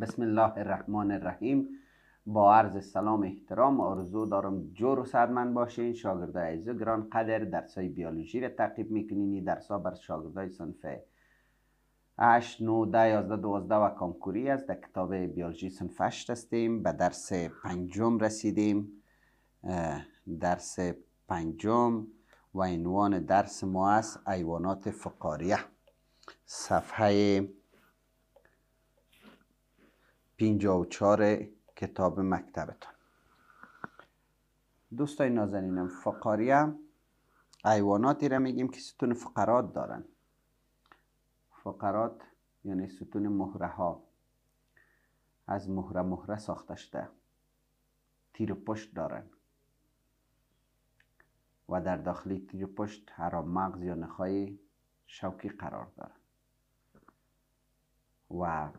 بسم الله الرحمن الرحیم با عرض سلام احترام آرزو دارم جور و سرمند باشین شاگرد عزیز گران قدر درسای بیولوژی را تعقیب میکنین درسا بر شاگردای صنف 8 9 10 11 12 و کامکوری است در کتاب بیولوژی صنف 8 هستیم به درس پنجم رسیدیم درس پنجم و عنوان درس ما است ایوانات فقاریه صفحه 54 کتاب مکتبتان دوستای نازنینم فقاریه ایواناتی را میگیم که ستون فقرات دارن فقرات یعنی ستون مهره ها از مهره مهره ساخته شده تیر پشت دارن و در داخلی تیر پشت هر مغز یا نخای شوکی قرار دارن و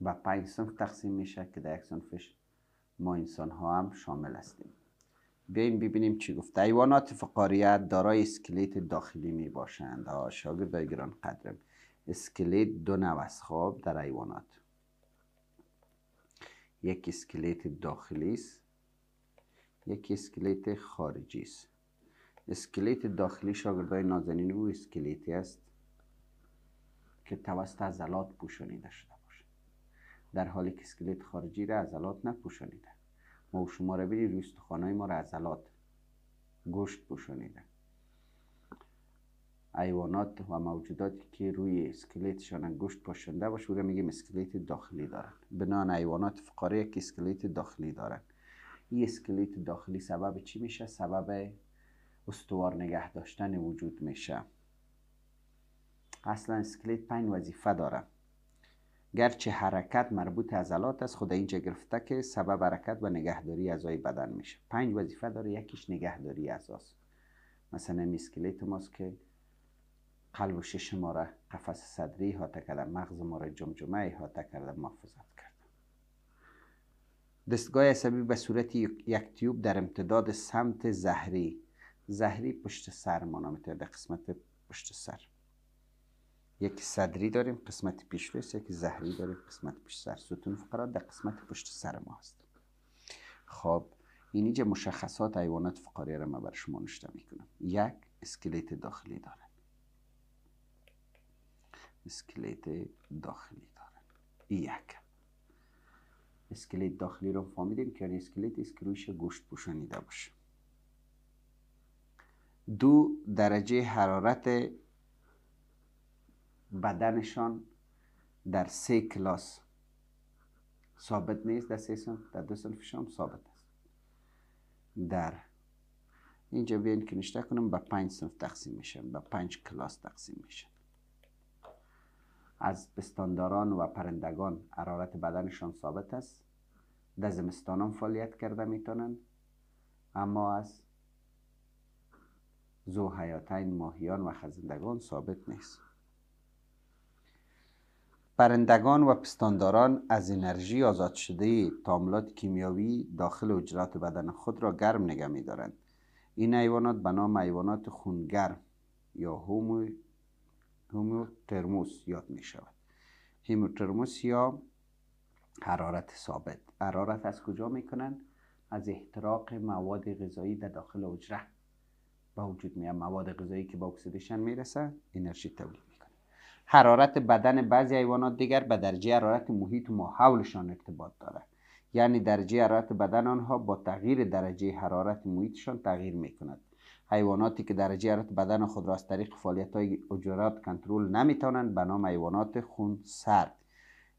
و پنج سنف تقسیم میشه که در یک سنفش ما انسان ها هم شامل هستیم بیایم ببینیم چی گفت. حیوانات فقاریه دارای اسکلت داخلی می باشند ها گران قدرم اسکلت دو نوع خواب در حیوانات یک اسکلت داخلی است یک اسکلت خارجی است اسکلت داخلی شاگردای نازنین او اسکلیتی است که توسط عضلات پوشانیده شده در حالی که اسکلت خارجی را عضلات نپوشانیده ما و شما را بیدید روی استخوانهای ما را عضلات گوشت پوشانیده ایوانات و موجوداتی که روی اسکلتشان گوشت پوشانده باشه او میگیم اسکلت داخلی دارن بنان حیوانات فقاره که اسکلت داخلی دارن این اسکلت داخلی سبب چی میشه سبب استوار نگه داشتن وجود میشه اصلا اسکلت پنج وظیفه داره گرچه حرکت مربوط عضلات است خود اینجا گرفته که سبب حرکت و نگهداری اعضای بدن میشه پنج وظیفه داره یکیش نگهداری اعضاست مثلا میسکلیت ماست که قلب و شش ما را قفس صدری ها کرده مغز ما را جمجمه ها کرده محافظت کرده دستگاه عصبی به صورت یک تیوب در امتداد سمت زهری زهری پشت سر ما در قسمت پشت سر یک صدری داریم قسمت پیشرس یک زهری داریم قسمت پیش سر ستون فقرات در قسمت پشت سر ما هست خب این اینجا مشخصات حیوانات فقاریه را من بر شما نشته میکنم یک اسکلت داخلی دارن اسکلت داخلی دارن یک اسکلت داخلی رو فهمیدیم که یعنی اسکلت است که رویش گوشت پوشانیده باشه دو درجه حرارت بدنشان در سه کلاس ثابت نیست در سه سن در دو سنف شام ثابت است در اینجا بیاین که نشته کنم به پنج صنف تقسیم میشن به پنج کلاس تقسیم میشن از بستانداران و پرندگان حرارت بدنشان ثابت است در زمستان هم فعالیت کرده میتونن اما از حیاتین ماهیان و خزندگان ثابت نیست پرندگان و پستانداران از انرژی آزاد شده تاملات کیمیاوی داخل اجرات بدن خود را گرم نگه می دارند. این حیوانات به نام حیوانات خونگرم یا هومو ترموس یاد می شود ترموس یا حرارت ثابت حرارت از کجا می کنند؟ از احتراق مواد غذایی در داخل حجره با وجود می مواد غذایی که با اکسیدیشن میرسه انرژی تولید حرارت بدن بعضی حیوانات دیگر به درجه حرارت محیط و ماحولشان ارتباط دارد یعنی درجه حرارت بدن آنها با تغییر درجه حرارت محیطشان تغییر می کند حیواناتی که درجه حرارت بدن خود را از طریق فعالیت های اجرات کنترل نمی توانند به نام حیوانات خون سرد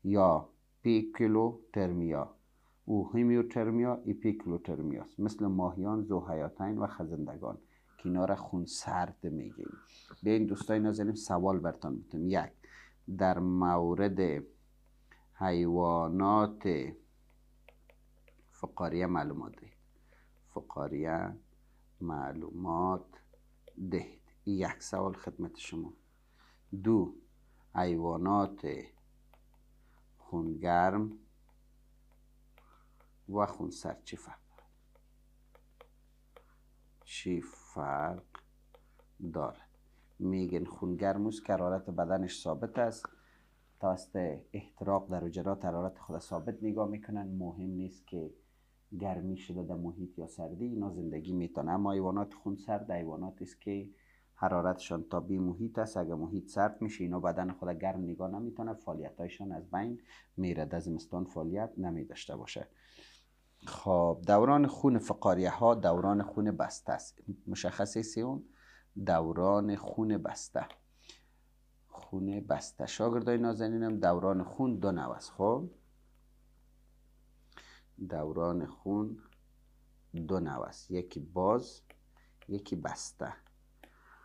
یا پیکلوترمیا او هیمیوترمیا پیکلوترمیاس مثل ماهیان زوحیاتین و خزندگان را خون سرد میگیم این دوستای نازنین سوال برتان میتونم یک در مورد حیوانات فقاریه معلومات دهید فقاریه معلومات دهید یک سوال خدمت شما دو حیوانات خونگرم و خونسرد چی فرق چی فرق دارد میگن خونگرموس که حرارت بدنش ثابت است تاست احتراق در اجرات حرارت خود ثابت نگاه میکنن مهم نیست که گرمی شده در محیط یا سردی اینا زندگی میتونه اما خون سرد ایوانات است که حرارتشان تا بی محیط است اگر محیط سرد میشه اینا بدن خود گرم نگاه نمیتونه فعالیتایشان از بین میره در فعالیت نمیداشته باشه خب دوران خون فقاریه ها دوران خون بسته است مشخصه سیون دوران خون بسته خون بسته شاگردای نازنینم دوران خون دو نو است خب دوران خون دو نو است یکی باز یکی بسته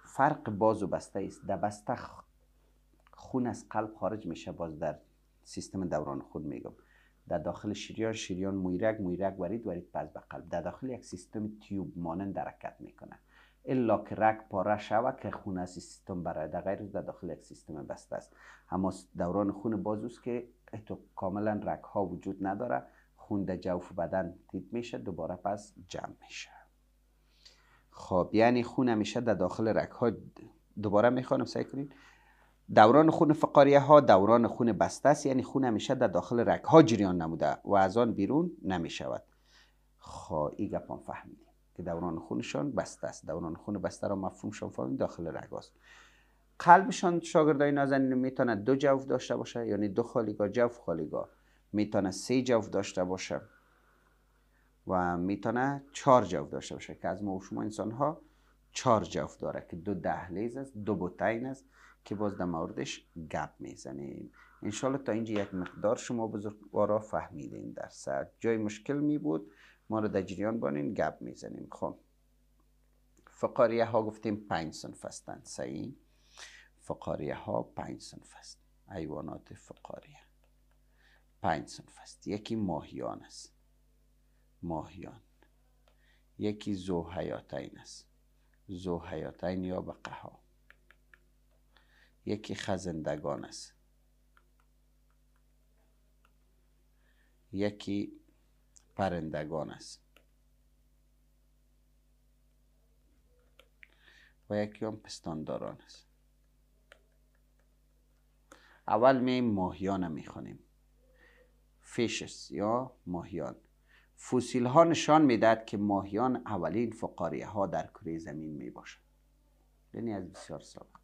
فرق باز و بسته است در بسته خون از قلب خارج میشه باز در سیستم دوران خون میگم در داخل شریان شریان مویرگ مویرگ ورید ورید پس به قلب در داخل یک سیستم تیوب مانند حرکت میکنه الا که رگ پاره شوه که خون از سیستم برای در غیر در داخل یک سیستم بسته است اما دوران خون بازوست که کاملا رگ ها وجود نداره خون در جوف بدن دید میشه دوباره پس جمع میشه خب یعنی خون همیشه در داخل رگ ها دوباره میخوانم سعی کنید دوران خون فقاریه ها دوران خون بسته است یعنی خون همیشه در داخل رگ ها جریان نموده و از آن بیرون نمی شود خواه خب، ای فهمیدیم که دوران خونشان بسته است دوران خون بسته را مفهومشان فهمید داخل رگ است قلبشان شاگردای نازنین میتونه دو جوف داشته باشه یعنی دو خالیگاه جوف خالیگاه میتونه سه جوف داشته باشه و میتونه چهار جوف داشته باشه که از ما و شما انسان ها چهار جوف داره که دو دهلیز است دو بوتین است که باز در موردش گپ میزنیم انشالله تا اینجا یک مقدار شما بزرگوارا فهمیدین در سر جای مشکل می بود ما رو در جریان بانین گپ میزنیم خب فقاریه ها گفتیم پنج سنف هستند صحیح فقاریه ها پنج سنف است ایوانات فقاریه پنج سنف است یکی ماهیان است ماهیان یکی زوحیاتین است زوحیاتین یا بقه ها یکی خزندگان است یکی پرندگان است و یکی هم پستانداران است اول می ماهیان میخوانیم فیشس یا ماهیان فوسیل ها نشان میدهد که ماهیان اولین فقاریه ها در کره زمین می باشند یعنی از بسیار سابق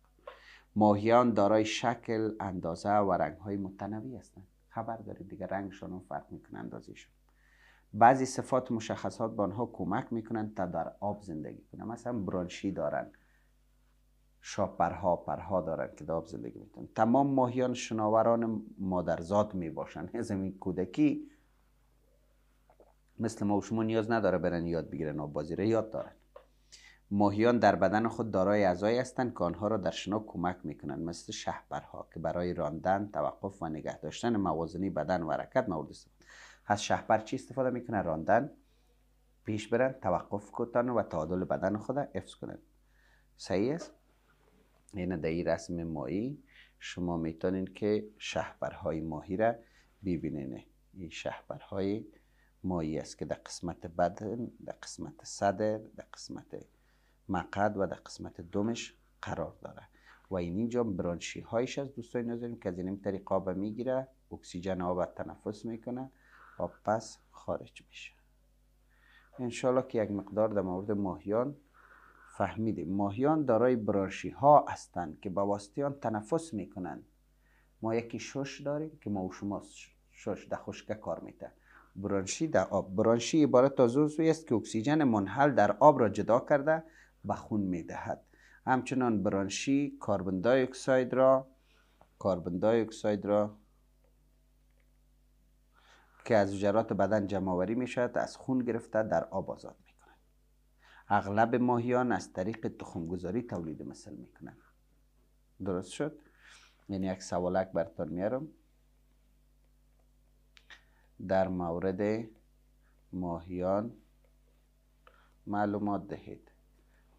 ماهیان دارای شکل اندازه و رنگ های متنوی هستند خبر دارید دیگه رنگشان فرق میکنه اندازهشون بعضی صفات مشخصات به آنها کمک میکنند تا در آب زندگی کنند مثلا برانشی دارن شاپرها پرها دارن که در آب زندگی میکنن تمام ماهیان شناوران مادرزاد میباشند از این کودکی مثل ما شما نیاز نداره برن یاد بگیرن آبازی را یاد دارن ماهیان در بدن خود دارای اعضایی هستند که آنها را در شنا کمک میکنند مثل شهپرها که برای راندن توقف و نگه داشتن موازنه بدن و حرکت مورد استفاده از شهپر چی استفاده میکنه راندن پیش برن توقف کنن و تعادل بدن خود حفظ کنه صحیح است این در این رسم ماهی شما میتونید که شهپرهای ماهی را ببینین این شهپرهای ماهی است که در قسمت بدن در قسمت صدر در قسمت مقد و در قسمت دومش قرار داره و این اینجا برانشی هایش از دوستای نازنین که از این طریق آب میگیره اکسیژن آب تنفس میکنه و پس خارج میشه انشالله که یک مقدار در مورد ماهیان فهمیدیم ماهیان دارای برانشی ها هستند که با واسطه آن تنفس میکنند ما یکی شش داریم که ما و شما شش در خشکه کار میتن برانشی در آب برانشی عبارت از است که اکسیژن منحل در آب را جدا کرده به خون می دهد همچنان برانشی کاربن دای اکساید را کاربن دای اکساید را که از جرات بدن جمعآوری می شود از خون گرفته در آب آزاد می اغلب ماهیان از طریق تخمگذاری تولید مثل می درست شد یعنی یک سوالک برتان میارم در مورد ماهیان معلومات دهید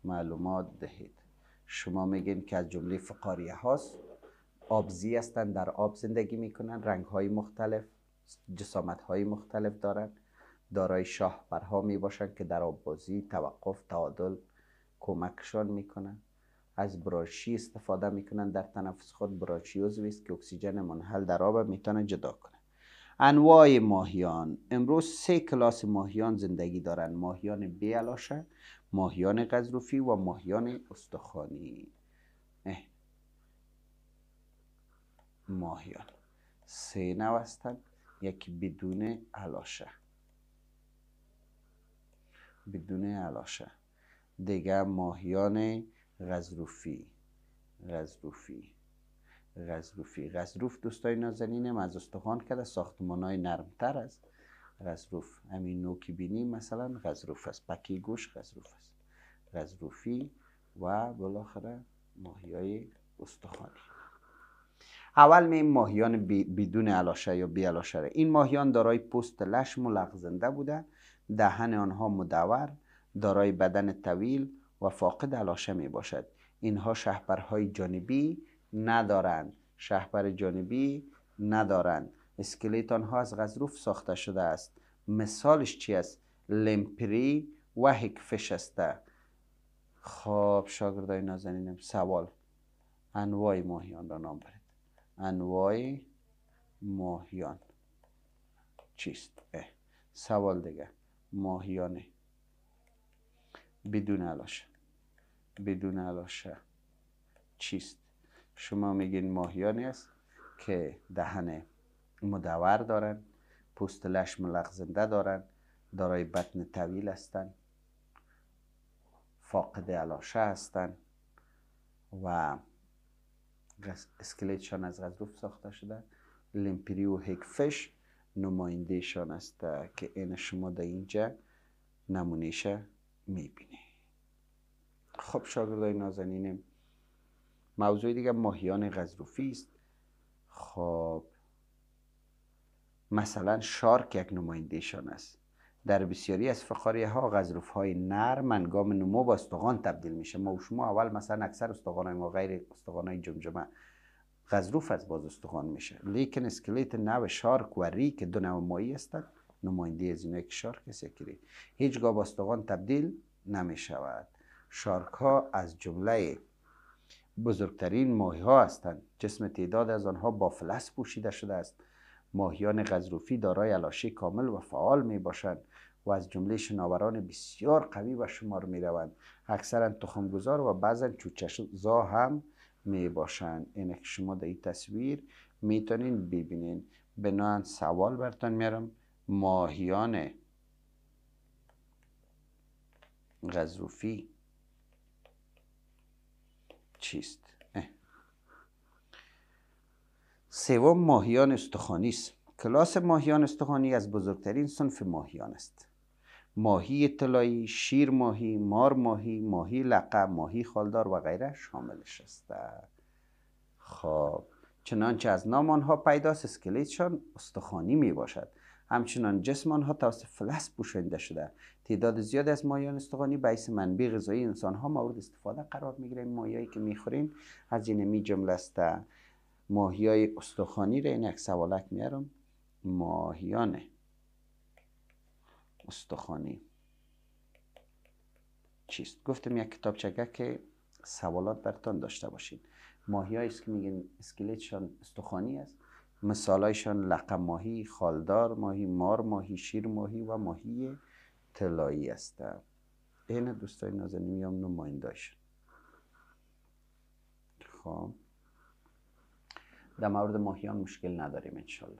معلومات دهید شما میگین که از جمله فقاریه هاست آبزی هستند در آب زندگی میکنن رنگ های مختلف جسامت های مختلف دارن دارای شاهپرها می که در آب بازی توقف تعادل کمکشان میکنن از براشی استفاده میکنن در تنفس خود براشی عضوی است که اکسیژن منحل در آب میتونه جدا کنه انواع ماهیان امروز سه کلاس ماهیان زندگی دارن ماهیان بیالاشه ماهیان غزروفی و ماهیان استخوانی ماهیان سه نو هستند یکی بدون علاشه بدون علاشه دیگه ماهیان غزروفی غزروفی غزروفی غزروف دوستای نازنینم از استخوان که ساختمان های نرمتر است غزروف همین نوکی بینی مثلا غزروف است پکی گوش غزروف است غزروفی و بالاخره ماهی های استخوانی اول می ماهیان بدون علاشه یا بی علاشه این ماهیان دارای پوست لشم و لغزنده بوده دهن آنها مدور دارای بدن طویل و فاقد علاشه می باشد اینها شهبرهای جانبی ندارند شهپر جانبی ندارند اسکلیتان ها از غضروف ساخته شده است مثالش چی است لمپری و هکفش است خب شاگردای نازنینم سوال انواع ماهیان را نام برید انواع ماهیان چیست اه. سوال دیگه ماهیان بدون علاشه بدون علاشه چیست شما میگین ماهیانی است که دهنه مدور دارند پوست لش لغزنده دارند دارای بطن طویل هستند فاقد علاشه هستند و اسکلتشان از غزروف ساخته شده لیمپریو هیکفش نمایندهشان است که این شما در اینجا نمونهش میبینه خب شاگردای نازنینم موضوع دیگه ماهیان غزروفی است خب مثلا شارک یک نمایندهشان است در بسیاری از فخاریه ها غزروف های نرم منگام نمو با استغان تبدیل میشه ما و شما اول مثلا اکثر های ما غیر استغان های جمجمه غزروف از باز استغان میشه لیکن اسکلت نو شارک و ری که دو نو مایی هستند نماینده از یک شارک است یکی هیچگاه با استغان تبدیل نمیشود شارک ها از جمله بزرگترین ماهی ها هستند جسم تعداد از آنها با فلس پوشیده شده است ماهیان غزروفی دارای علاشه کامل و فعال می باشند و از جمله شناوران بسیار قوی و شمار می روند اکثرا تخمگذار و بعضا چوچشزا هم می باشند اینه که شما در این تصویر میتونین ببینین بنان سوال برتان میارم ماهیان غزروفی چیست سوم ماهیان استخوانی است کلاس ماهیان استخوانی از بزرگترین صنف ماهیان است ماهی طلایی، شیر ماهی، مار ماهی، ماهی مار ماهی ماهی لقه ماهی خالدار و غیره شاملش است. خب چنانچه از نام آنها پیداست اسکلیتشان استخوانی می باشد همچنان جسم آنها توسط فلس پوشانده شده تعداد زیاد از ماهیان استخوانی به حیث منبع غذایی انسان ها مورد استفاده قرار می گیرند مایایی که می خوریم از این می جمله است ماهی های استخوانی رو یک سوالک میارم ماهیان استخوانی چیست گفتم یک کتاب چگه که سوالات برتان داشته باشین ماهی های که میگن اسکلتشان استخوانی است مثالایشان لقم ماهی خالدار ماهی مار ماهی شیر ماهی و ماهی تلایی است. این دوستای نازنین میام نمایندهشون خب در مورد ماهیان مشکل نداریم انشالله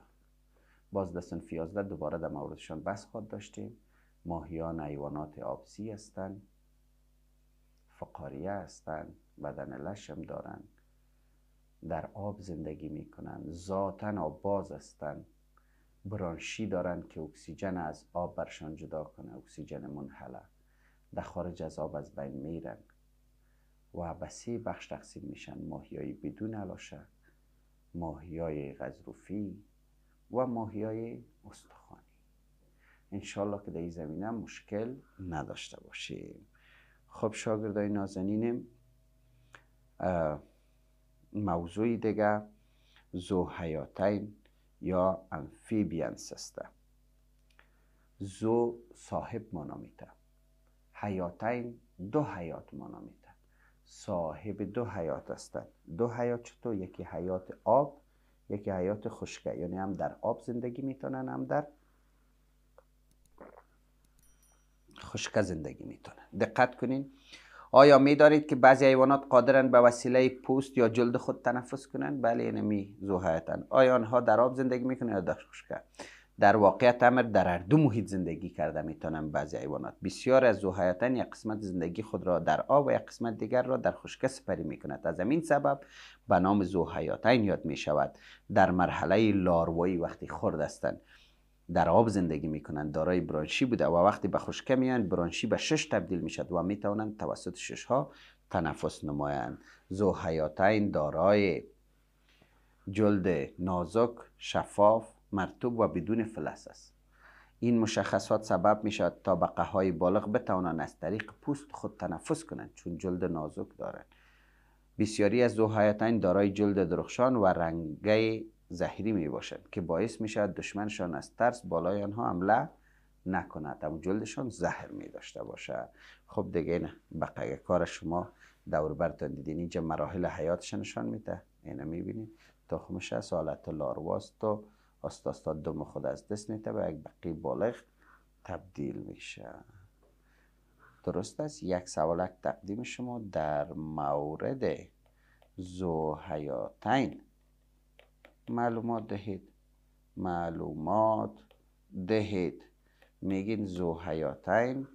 باز دستن فیازده دوباره در موردشان بس خود داشتیم ماهیان ایوانات آبسی هستند فقاریه هستند بدن لشم دارند در آب زندگی می کنند ذاتا آب باز هستند برانشی دارند که اکسیژن از آب برشان جدا کنه اکسیژن منحله در خارج از آب از بین میرن و بسی بخش تقسیم میشن ماهی بدون علاشه ماهیای غزروفی و ماهیای استخوانی انشالله که در این زمینه مشکل نداشته باشیم خب شاگردای نازنینم موضوع دیگه حیاتین یا انفیبینس است زو صاحب مانا حیاتین دو حیات مانا صاحب دو حیات هستند دو حیات چطور یکی حیات آب یکی حیات خشکه یعنی هم در آب زندگی میتونن هم در خشکه زندگی میتونن دقت کنین آیا میدارید که بعضی حیوانات قادرن به وسیله پوست یا جلد خود تنفس کنن بله نمی یعنی زوهایتن آیا آنها در آب زندگی میکنن یا در خشکه در واقعیت امر در هر دو محیط زندگی کرده میتونن بعضی حیوانات بسیار از زوحیتن یک قسمت زندگی خود را در آب و یک قسمت دیگر را در خشکه سپری میکند از این سبب به نام زوحیاتین یاد میشود در مرحله لاروایی وقتی خرد هستند در آب زندگی میکنند دارای برانشی بوده و وقتی به خشکه میان برانشی به شش تبدیل میشد و میتوانند توسط شش ها تنفس نمایند زوحیاتین دارای جلد نازک شفاف مرتوب و بدون فلس است این مشخصات سبب می شود بقه های بالغ بتوانند از طریق پوست خود تنفس کنند چون جلد نازک دارند بسیاری از این دارای جلد درخشان و رنگه زهری می باشند که باعث می شود دشمنشان از ترس بالای آنها حمله نکند اما جلدشان زهر می داشته باشد خب دیگه نه بقیه کار شما دور برتان دیدین اینجا مراحل حیاتشان نشان میده اینا میبینید تخمش از حالت لارواست و آستاستا دم خود از دست میته و یک بقی بالغ تبدیل میشه درست است یک سوالک تقدیم شما در مورد حیاتین معلومات دهید معلومات دهید میگین حیاتین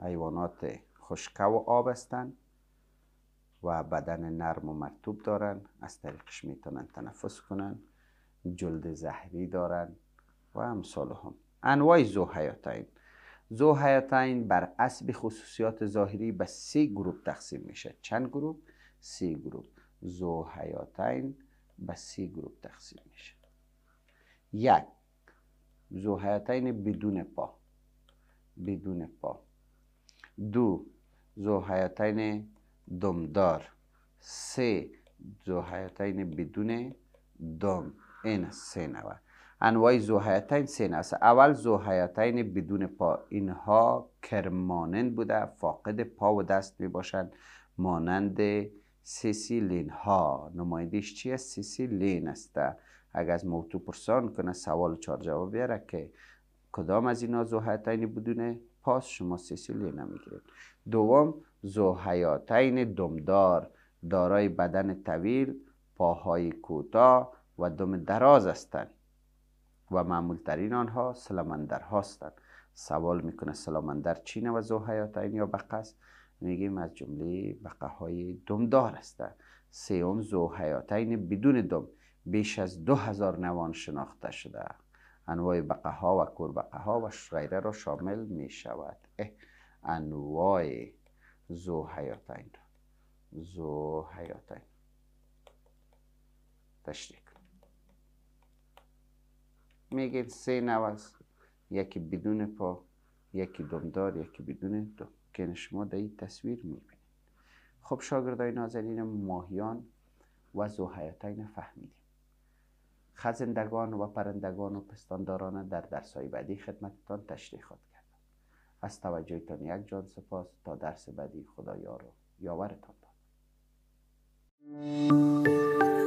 حیوانات خشک و آب هستند و بدن نرم و مکتوب دارن از طریقش میتونن تنفس کنن جلد زهری دارند و امثال هم انواع زوحیاتین زوحیاتین بر اسب خصوصیات ظاهری به سه گروه تقسیم میشه چند گروه؟ سه گروه زوحیاتین به سه گروه تقسیم میشه یک زوحیاتین بدون پا بدون پا دو زوحیاتین دمدار سه زوحیاتین بدون دم این سه نوع انواع زوحیتین سه نوه است اول زوحیتین بدون پا اینها کرمانند بوده فاقد پا و دست می باشند مانند سیسیلین ها نمایدش چیه سیسیلین است اگر از موتو پرسان کنه سوال چهار جواب بیاره که کدام از اینا زوحیتین بدون پاس شما سیسیلین نمیگیرید دوم زوحیتین دمدار دارای بدن طویل پاهای کوتاه و دم دراز هستند و معمولترین آنها سلامندر هستند سوال میکنه سلامندر چین و زو حیاتین یا بقه است میگیم از جمله بقه های دمدار هستند سیوم زو حیاتین بدون دم بیش از دو هزار نوان شناخته شده انواع بقه ها و کربقه ها و غیره را شامل می شود انواع زو حیاتین زو حیاتین تشریح میگه سه نوز یکی بدون پا یکی دمدار یکی بدون دو که شما در این تصویر میبینید خب شاگردای نازنین ماهیان و زوحیاتین فهمیدیم خزندگان و پرندگان و پستانداران در درسهای بعدی خدمتتان تشریح خواد کردم از توجهتان یک جان سپاس تا درس بعدی خدا رو یاورتان داد